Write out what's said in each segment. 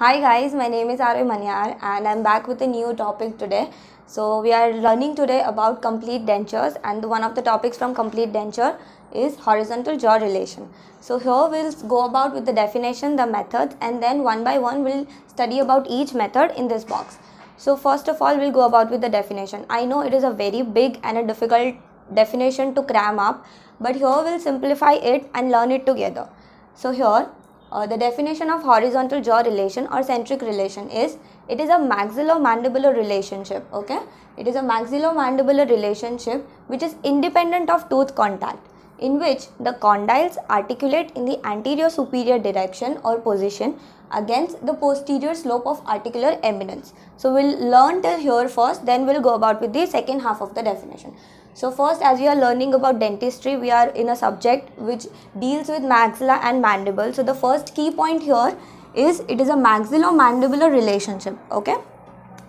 Hi guys, my name is Arya Manyar and I'm back with a new topic today. So we are learning today about complete dentures and one of the topics from complete denture is horizontal jaw relation. So here we'll go about with the definition, the methods and then one by one we'll study about each method in this box. So first of all we'll go about with the definition. I know it is a very big and a difficult definition to cram up but here we'll simplify it and learn it together. So here uh, the definition of horizontal jaw relation or centric relation is it is a maxillomandibular relationship okay it is a maxillomandibular relationship which is independent of tooth contact in which the condyles articulate in the anterior superior direction or position against the posterior slope of articular eminence so we'll learn till here first then we'll go about with the second half of the definition so first as we are learning about dentistry we are in a subject which deals with maxilla and mandible. So the first key point here is it is a maxillo-mandibular relationship okay.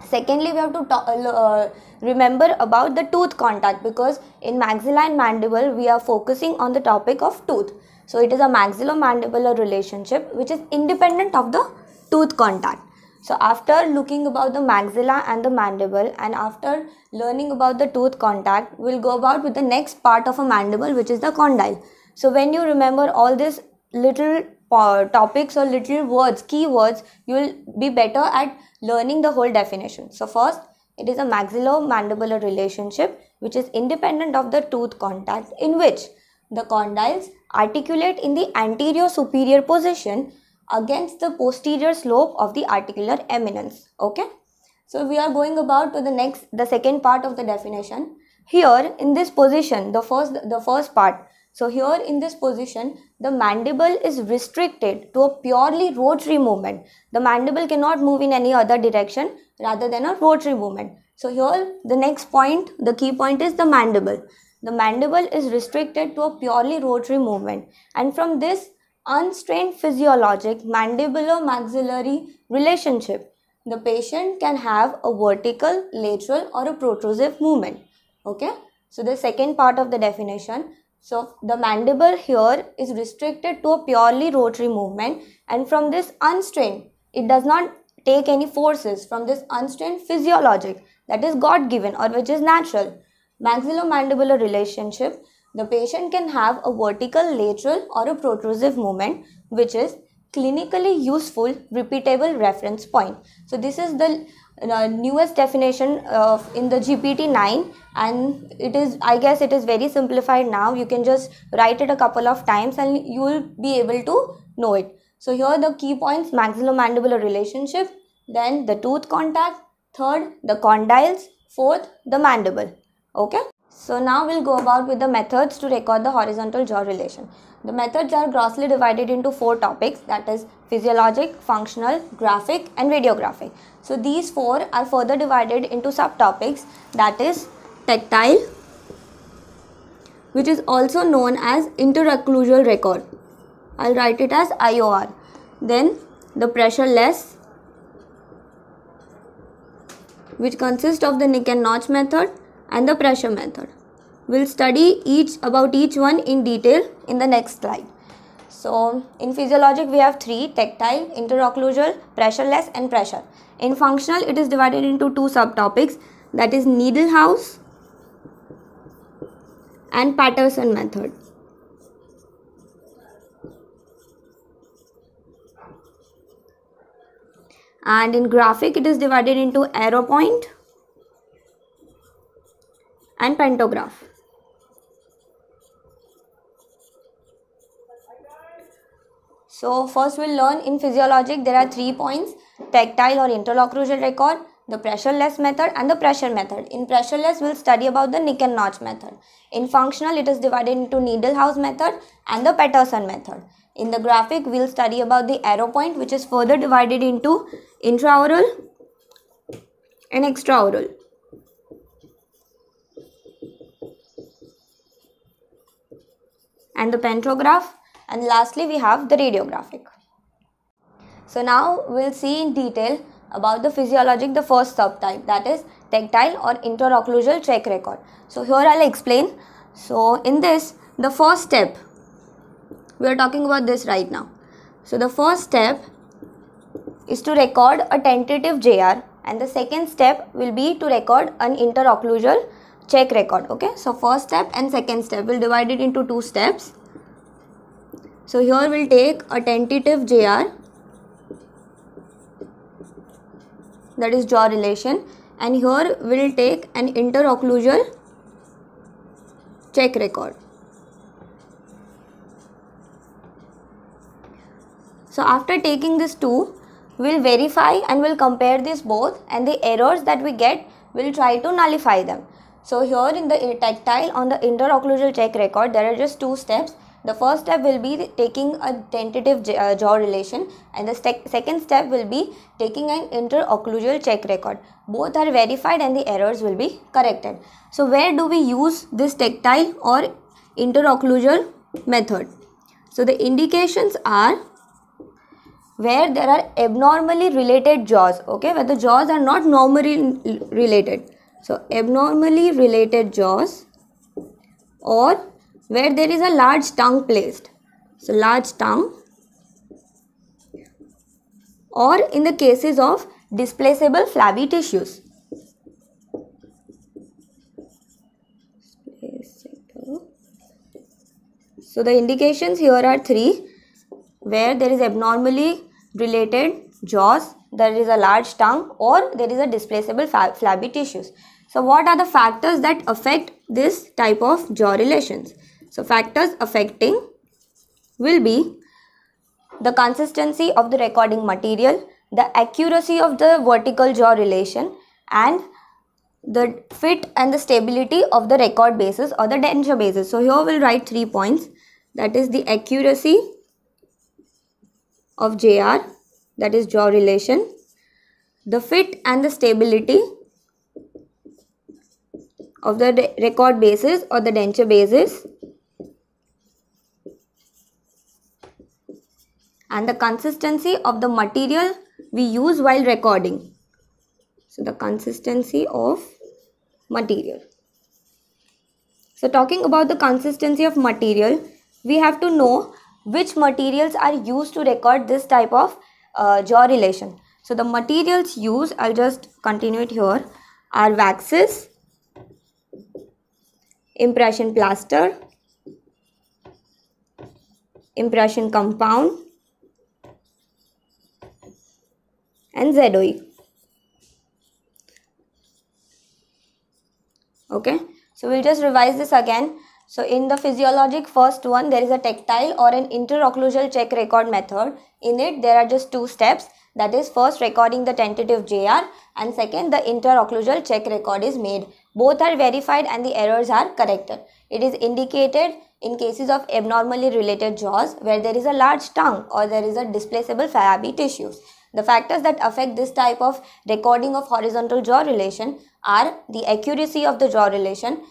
Secondly we have to uh, uh, remember about the tooth contact because in maxilla and mandible we are focusing on the topic of tooth. So it is a maxillo-mandibular relationship which is independent of the tooth contact. So after looking about the maxilla and the mandible and after learning about the tooth contact, we'll go about with the next part of a mandible which is the condyle. So when you remember all these little uh, topics or little words, keywords, you will be better at learning the whole definition. So first, it is a maxillomandibular relationship which is independent of the tooth contact in which the condyles articulate in the anterior superior position against the posterior slope of the articular eminence. Okay. So we are going about to the next, the second part of the definition. Here in this position, the first, the first part. So here in this position, the mandible is restricted to a purely rotary movement. The mandible cannot move in any other direction rather than a rotary movement. So here the next point, the key point is the mandible. The mandible is restricted to a purely rotary movement and from this unstrained physiologic mandibulo-maxillary relationship, the patient can have a vertical, lateral or a protrusive movement. Okay. So, the second part of the definition. So, the mandible here is restricted to a purely rotary movement and from this unstrained, it does not take any forces from this unstrained physiologic that is God given or which is natural. Maxillomandibular relationship the patient can have a vertical lateral or a protrusive movement which is clinically useful repeatable reference point. So this is the uh, newest definition of in the GPT-9 and it is I guess it is very simplified now. You can just write it a couple of times and you will be able to know it. So here the key points maxillomandibular relationship, then the tooth contact, third the condyles, fourth the mandible. Okay. So now we'll go about with the methods to record the horizontal jaw relation. The methods are grossly divided into four topics that is physiologic, functional, graphic and radiographic. So these four are further divided into subtopics that is tactile which is also known as interocclusal record. I'll write it as IOR. Then the pressure less, which consists of the nick and notch method and the pressure method. We'll study each about each one in detail in the next slide. So in physiologic we have three tactile, interocclusal, pressureless and pressure. In functional it is divided into two subtopics that is needle house and Patterson method. And in graphic it is divided into arrow point and pantograph. So first we'll learn in physiologic there are three points tactile or interlocutory record, the pressureless method and the pressure method. In pressureless we'll study about the nick and notch method. In functional it is divided into needle house method and the Patterson method. In the graphic we'll study about the arrow point which is further divided into intraoral and extraoral. and the pentrograph and lastly we have the radiographic. So now we'll see in detail about the physiologic the first subtype that is tactile or interocclusal track record. So here I'll explain. So in this the first step we are talking about this right now. So the first step is to record a tentative JR and the second step will be to record an interocclusal check record okay so first step and second step we'll divide it into two steps so here we'll take a tentative jr that is jaw relation and here we'll take an interocclusal check record so after taking these two we'll verify and we'll compare these both and the errors that we get we'll try to nullify them so here in the tactile on the interocclusal check record, there are just two steps. The first step will be taking a tentative uh, jaw relation and the second step will be taking an interocclusal check record. Both are verified and the errors will be corrected. So where do we use this tactile or interocclusal method? So the indications are where there are abnormally related jaws, okay, where the jaws are not normally related. So abnormally related jaws or where there is a large tongue placed. So large tongue or in the cases of displaceable flabby tissues. So the indications here are three where there is abnormally related jaws, there is a large tongue or there is a displaceable flabby tissues. So what are the factors that affect this type of jaw relations? So factors affecting will be the consistency of the recording material, the accuracy of the vertical jaw relation and the fit and the stability of the record basis or the denture basis. So here we'll write three points that is the accuracy of JR that is jaw relation, the fit and the stability of the record basis or the denture basis and the consistency of the material we use while recording. So the consistency of material. So talking about the consistency of material, we have to know which materials are used to record this type of uh, jaw relation. So the materials used, I'll just continue it here, are waxes, impression plaster, impression compound and ZOE. Okay, so we'll just revise this again. So in the physiologic first one, there is a tactile or an interocclusal check record method. In it, there are just two steps. That is first recording the tentative JR and second the interocclusal check record is made. Both are verified and the errors are corrected. It is indicated in cases of abnormally related jaws where there is a large tongue or there is a displaceable phallaby tissues. The factors that affect this type of recording of horizontal jaw relation are the accuracy of the jaw relation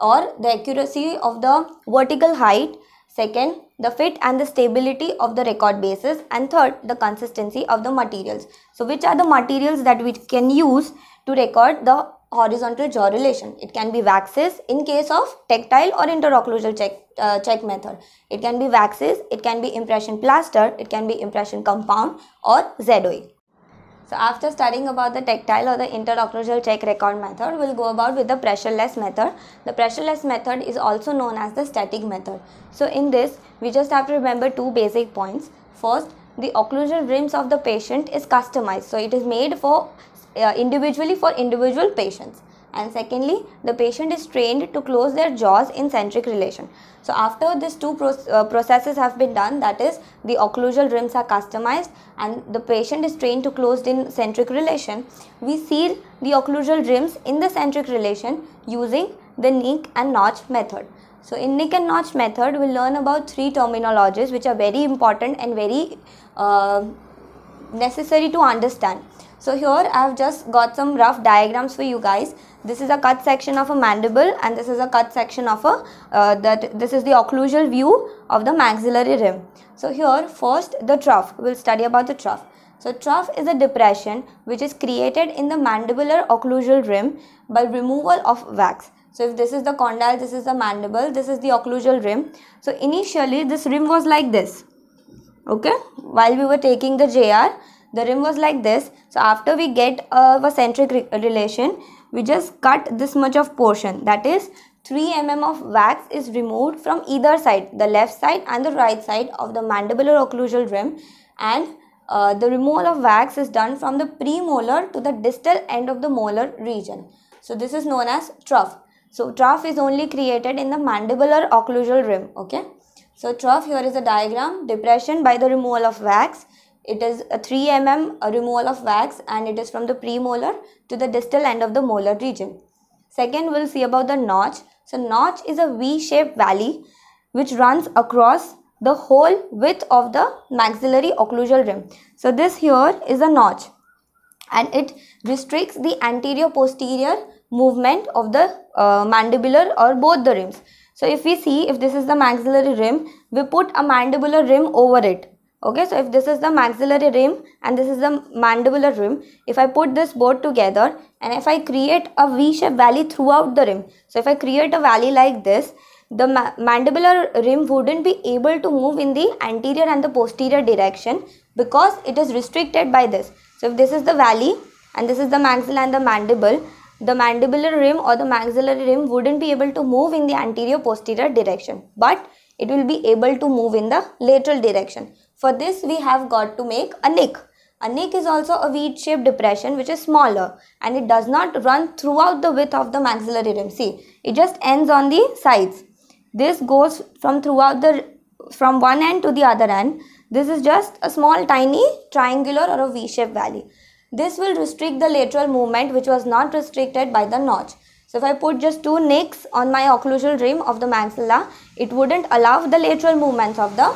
or the accuracy of the vertical height, second the fit and the stability of the record basis, and third the consistency of the materials. So which are the materials that we can use to record the horizontal jaw relation. It can be waxes in case of tactile or interocclusal check, uh, check method. It can be waxes, it can be impression plaster, it can be impression compound or ZOE. So after studying about the tactile or the interocclusal check record method, we'll go about with the pressureless method. The pressureless method is also known as the static method. So in this, we just have to remember two basic points. First, the occlusal rims of the patient is customized. So it is made for uh, individually for individual patients and secondly the patient is trained to close their jaws in centric relation so after these two uh, processes have been done that is the occlusal rims are customized and the patient is trained to close in centric relation we seal the occlusal rims in the centric relation using the nick and notch method so in nick and notch method we'll learn about three terminologies which are very important and very uh, necessary to understand so here I have just got some rough diagrams for you guys. This is a cut section of a mandible and this is a cut section of a, uh, that this is the occlusal view of the maxillary rim. So here first the trough, we'll study about the trough. So trough is a depression which is created in the mandibular occlusal rim by removal of wax. So if this is the condyle, this is the mandible, this is the occlusal rim. So initially this rim was like this. Okay, while we were taking the JR, the rim was like this so after we get uh, a centric relation we just cut this much of portion that is 3 mm of wax is removed from either side the left side and the right side of the mandibular occlusal rim and uh, the removal of wax is done from the premolar to the distal end of the molar region so this is known as trough so trough is only created in the mandibular occlusal rim okay so trough here is a diagram depression by the removal of wax it is a 3 mm removal of wax and it is from the premolar to the distal end of the molar region. Second, we'll see about the notch. So notch is a V-shaped valley which runs across the whole width of the maxillary occlusal rim. So this here is a notch and it restricts the anterior posterior movement of the uh, mandibular or both the rims. So if we see if this is the maxillary rim, we put a mandibular rim over it okay so if this is the maxillary rim and this is the mandibular rim if i put this board together and if i create a v-shaped valley throughout the rim so if i create a valley like this the ma mandibular rim wouldn't be able to move in the anterior and the posterior direction because it is restricted by this so if this is the valley and this is the maxilla and the mandible the mandibular rim or the maxillary rim wouldn't be able to move in the anterior posterior direction but it will be able to move in the lateral direction for this, we have got to make a nick. A nick is also a V-shaped depression which is smaller and it does not run throughout the width of the maxillary rim. See, it just ends on the sides. This goes from throughout the from one end to the other end. This is just a small tiny triangular or a V-shaped valley. This will restrict the lateral movement which was not restricted by the notch. So if I put just two nicks on my occlusal rim of the maxilla, it wouldn't allow the lateral movements of the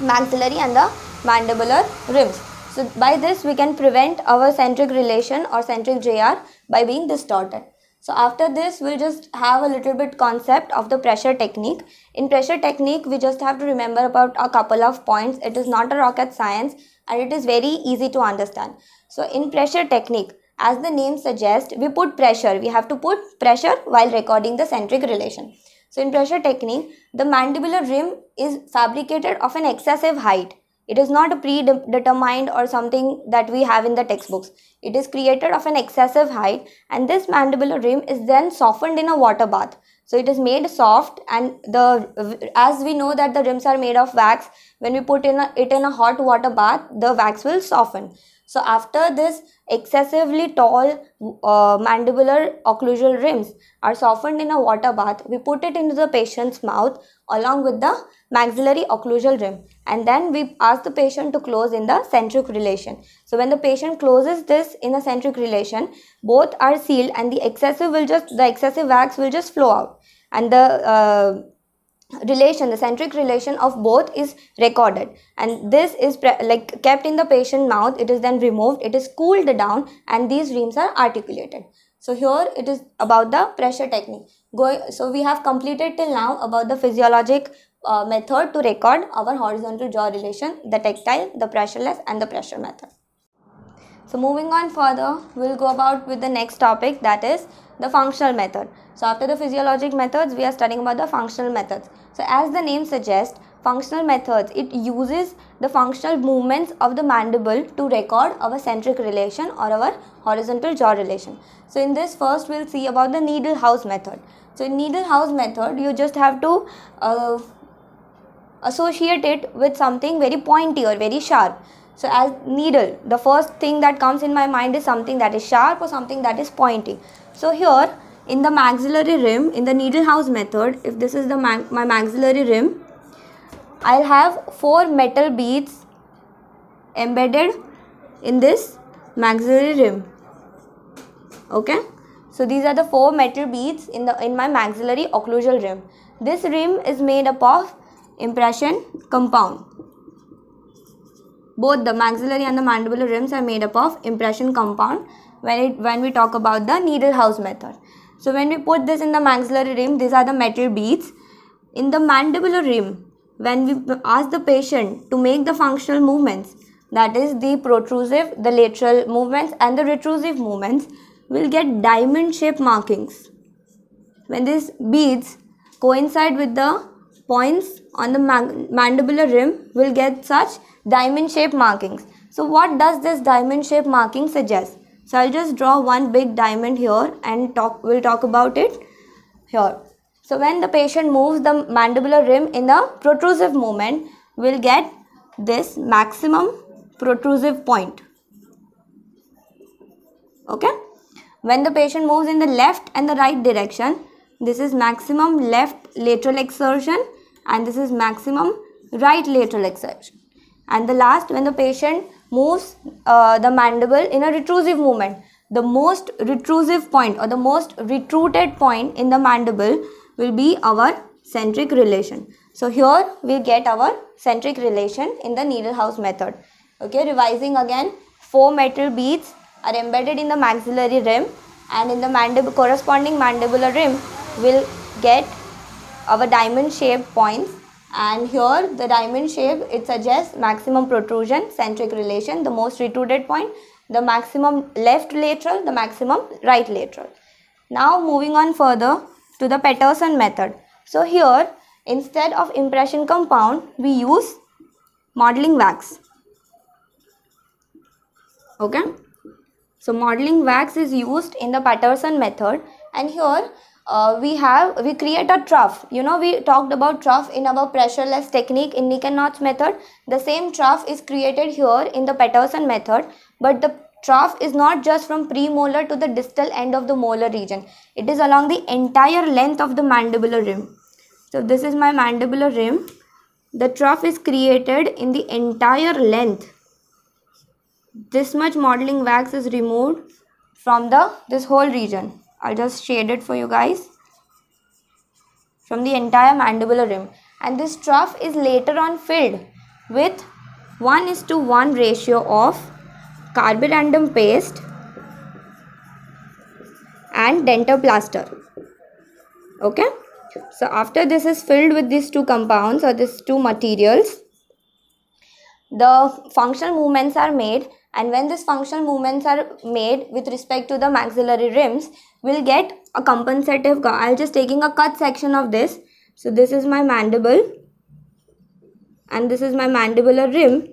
maxillary and the mandibular rims. So by this we can prevent our centric relation or centric JR by being distorted. So after this we'll just have a little bit concept of the pressure technique. In pressure technique we just have to remember about a couple of points. It is not a rocket science and it is very easy to understand. So in pressure technique as the name suggests we put pressure. We have to put pressure while recording the centric relation. So in pressure technique, the mandibular rim is fabricated of an excessive height. It is not a predetermined or something that we have in the textbooks. It is created of an excessive height and this mandibular rim is then softened in a water bath. So it is made soft and the as we know that the rims are made of wax, when we put in a, it in a hot water bath the wax will soften so after this excessively tall uh, mandibular occlusal rims are softened in a water bath we put it into the patient's mouth along with the maxillary occlusal rim and then we ask the patient to close in the centric relation so when the patient closes this in a centric relation both are sealed and the excessive will just the excessive wax will just flow out and the uh, relation the centric relation of both is recorded and this is like kept in the patient mouth it is then removed it is cooled down and these reams are articulated so here it is about the pressure technique going so we have completed till now about the physiologic uh, method to record our horizontal jaw relation the tactile the pressureless and the pressure method so moving on further we'll go about with the next topic that is the functional method so after the physiologic methods we are studying about the functional methods so as the name suggests, functional methods, it uses the functional movements of the mandible to record our centric relation or our horizontal jaw relation. So in this first we'll see about the needle house method. So in needle house method, you just have to uh, associate it with something very pointy or very sharp. So as needle, the first thing that comes in my mind is something that is sharp or something that is pointy. So here in the maxillary rim in the needle house method if this is the ma my maxillary rim I'll have four metal beads embedded in this maxillary rim okay so these are the four metal beads in the in my maxillary occlusal rim this rim is made up of impression compound both the maxillary and the mandibular rims are made up of impression compound when it when we talk about the needle house method so when we put this in the maxillary rim, these are the metal beads. In the mandibular rim, when we ask the patient to make the functional movements, that is the protrusive, the lateral movements and the retrusive movements, will get diamond shape markings. When these beads coincide with the points on the mandibular rim, will get such diamond shape markings. So what does this diamond shape marking suggest? so i'll just draw one big diamond here and talk we'll talk about it here so when the patient moves the mandibular rim in a protrusive movement we'll get this maximum protrusive point okay when the patient moves in the left and the right direction this is maximum left lateral exertion and this is maximum right lateral exertion and the last when the patient moves uh, the mandible in a retrusive movement. The most retrusive point or the most retruded point in the mandible will be our centric relation. So here we get our centric relation in the needle house method. Okay, revising again, four metal beads are embedded in the maxillary rim and in the mandible, corresponding mandibular rim will get our diamond shaped points and here the diamond shape it suggests maximum protrusion centric relation the most retruded point the maximum left lateral the maximum right lateral now moving on further to the Patterson method so here instead of impression compound we use modeling wax okay so modeling wax is used in the Patterson method and here uh, we have we create a trough you know we talked about trough in our pressureless technique in nick and notch method the same trough is created here in the patterson method but the trough is not just from premolar to the distal end of the molar region it is along the entire length of the mandibular rim so this is my mandibular rim the trough is created in the entire length this much modeling wax is removed from the this whole region I'll just shade it for you guys from the entire mandibular rim and this trough is later on filled with 1 is to 1 ratio of carborundum paste and dentoplaster okay so after this is filled with these two compounds or these two materials the functional movements are made and when these functional movements are made with respect to the maxillary rims we'll get a compensative I'll just taking a cut section of this so this is my mandible and this is my mandibular rim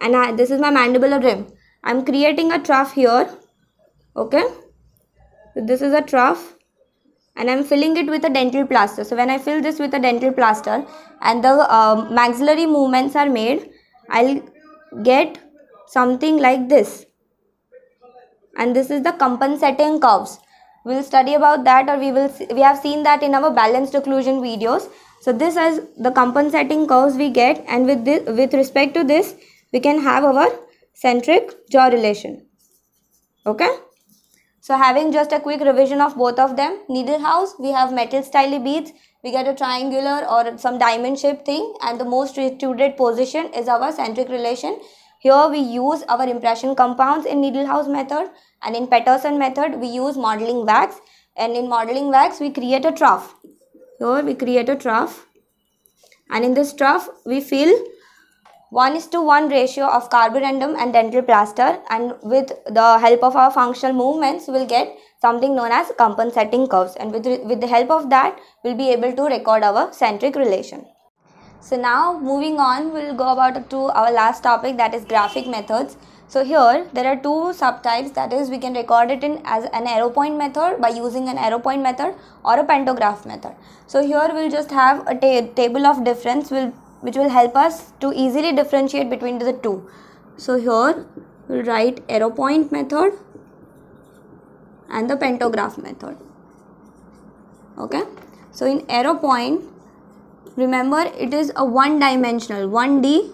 and I, this is my mandibular rim I'm creating a trough here okay so this is a trough and I'm filling it with a dental plaster so when I fill this with a dental plaster and the uh, maxillary movements are made I'll get something like this and this is the compensating curves we will study about that or we will see, we have seen that in our balanced occlusion videos so this is the compensating curves we get and with this with respect to this we can have our centric jaw relation okay so having just a quick revision of both of them, needle house, we have metal style beads, we get a triangular or some diamond shaped thing and the most restricted position is our centric relation. Here we use our impression compounds in needle house method and in Patterson method we use modeling wax and in modeling wax we create a trough. Here we create a trough and in this trough we fill 1 is to 1 ratio of carborundum and dental plaster and with the help of our functional movements we'll get something known as compensating curves and with, with the help of that we'll be able to record our centric relation. So now moving on we'll go about to our last topic that is graphic methods. So here there are two subtypes that is we can record it in as an arrow point method by using an arrow point method or a pantograph method. So here we'll just have a ta table of difference we'll which will help us to easily differentiate between the two. So here we'll write arrow point method and the pentograph method. Okay. So in arrow point, remember it is a one dimensional 1D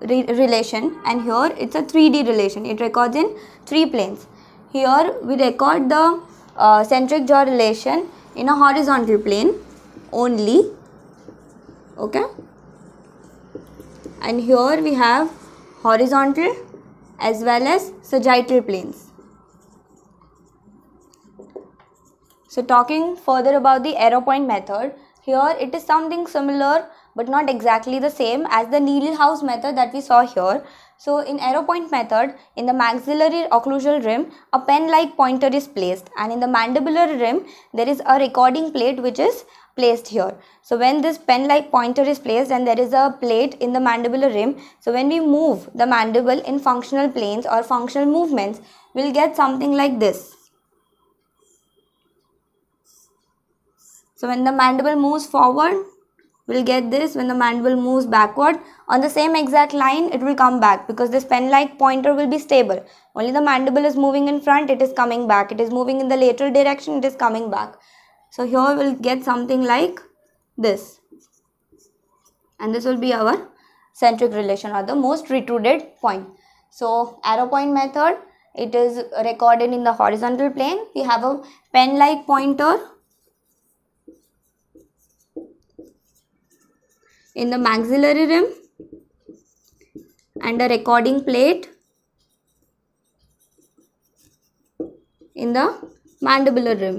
re relation and here it's a 3D relation. It records in three planes. Here we record the uh, centric jaw relation in a horizontal plane only. Okay and here we have horizontal as well as sagittal planes. So talking further about the arrow point method, here it is something similar but not exactly the same as the needle house method that we saw here. So in arrow point method, in the maxillary occlusal rim, a pen-like pointer is placed and in the mandibular rim, there is a recording plate which is placed here. So when this pen-like pointer is placed and there is a plate in the mandibular rim, so when we move the mandible in functional planes or functional movements, we'll get something like this. So when the mandible moves forward, we'll get this. When the mandible moves backward, on the same exact line, it will come back because this pen-like pointer will be stable. Only the mandible is moving in front, it is coming back. It is moving in the lateral direction, it is coming back. So here we'll get something like this and this will be our centric relation or the most retruded point. So arrow point method it is recorded in the horizontal plane we have a pen like pointer in the maxillary rim and a recording plate in the mandibular rim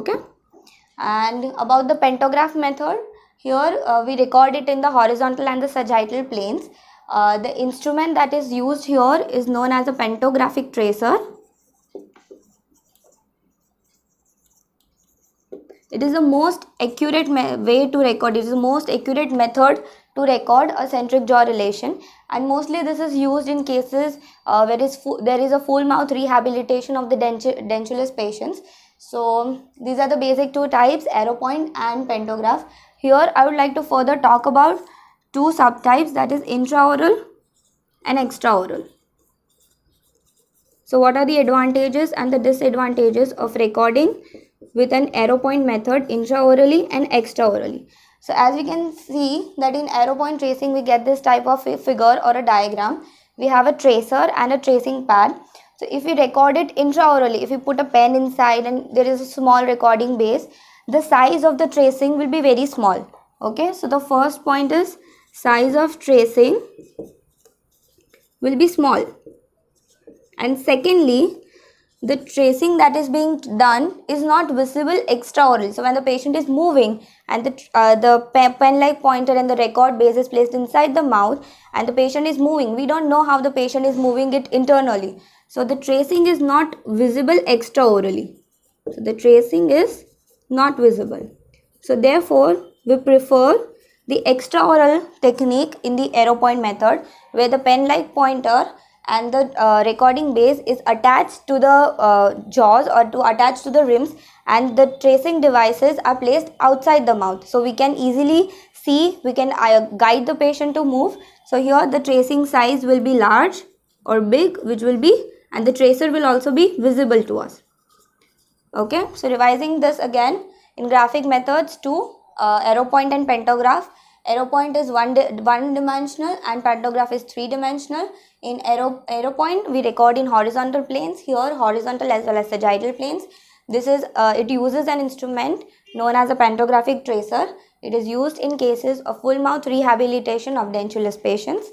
okay and about the pentograph method here uh, we record it in the horizontal and the sagittal planes uh, the instrument that is used here is known as a pentographic tracer it is the most accurate way to record it is the most accurate method to record a centric jaw relation and mostly this is used in cases uh, where is there is a full mouth rehabilitation of the dentulous patients so these are the basic two types, arrow point and pentograph. Here I would like to further talk about two subtypes that is intraoral and extraoral. So what are the advantages and the disadvantages of recording with an arrow point method intraorally and extraorally? So as we can see that in arrow point tracing we get this type of figure or a diagram. We have a tracer and a tracing pad. So if you record it intraorally, if you put a pen inside and there is a small recording base, the size of the tracing will be very small. Okay, so the first point is size of tracing will be small. And secondly, the tracing that is being done is not visible extraorally. So when the patient is moving and the, uh, the pen-like pointer and the record base is placed inside the mouth and the patient is moving, we don't know how the patient is moving it internally. So the tracing is not visible extraorally. So the tracing is not visible. So therefore, we prefer the extraoral technique in the arrow point method where the pen-like pointer and the uh, recording base is attached to the uh, jaws or to attach to the rims and the tracing devices are placed outside the mouth so we can easily see we can uh, guide the patient to move so here the tracing size will be large or big which will be and the tracer will also be visible to us. Okay, so revising this again in graphic methods to uh, arrow point and pantograph. Arrow point is one, di one dimensional and pantograph is three dimensional. In arrow, arrow point we record in horizontal planes here horizontal as well as sagittal planes. This is uh, it uses an instrument known as a pantographic tracer. It is used in cases of full mouth rehabilitation of dentulous patients.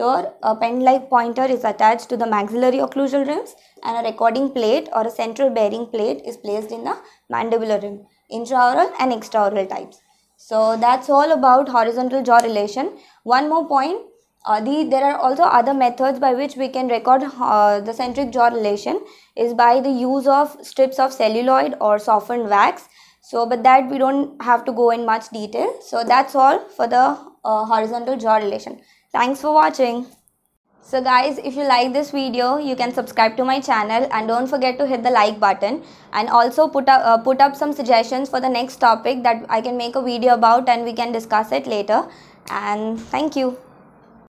Here a pen-like pointer is attached to the maxillary occlusal rims and a recording plate or a central bearing plate is placed in the mandibular rim, intraoral and extraoral types. So that's all about horizontal jaw relation. One more point, uh, the, there are also other methods by which we can record uh, the centric jaw relation is by the use of strips of celluloid or softened wax. So but that we don't have to go in much detail. So that's all for the uh, horizontal jaw relation. Thanks for watching. So guys, if you like this video, you can subscribe to my channel and don't forget to hit the like button and also put up, uh, put up some suggestions for the next topic that I can make a video about and we can discuss it later. And thank you.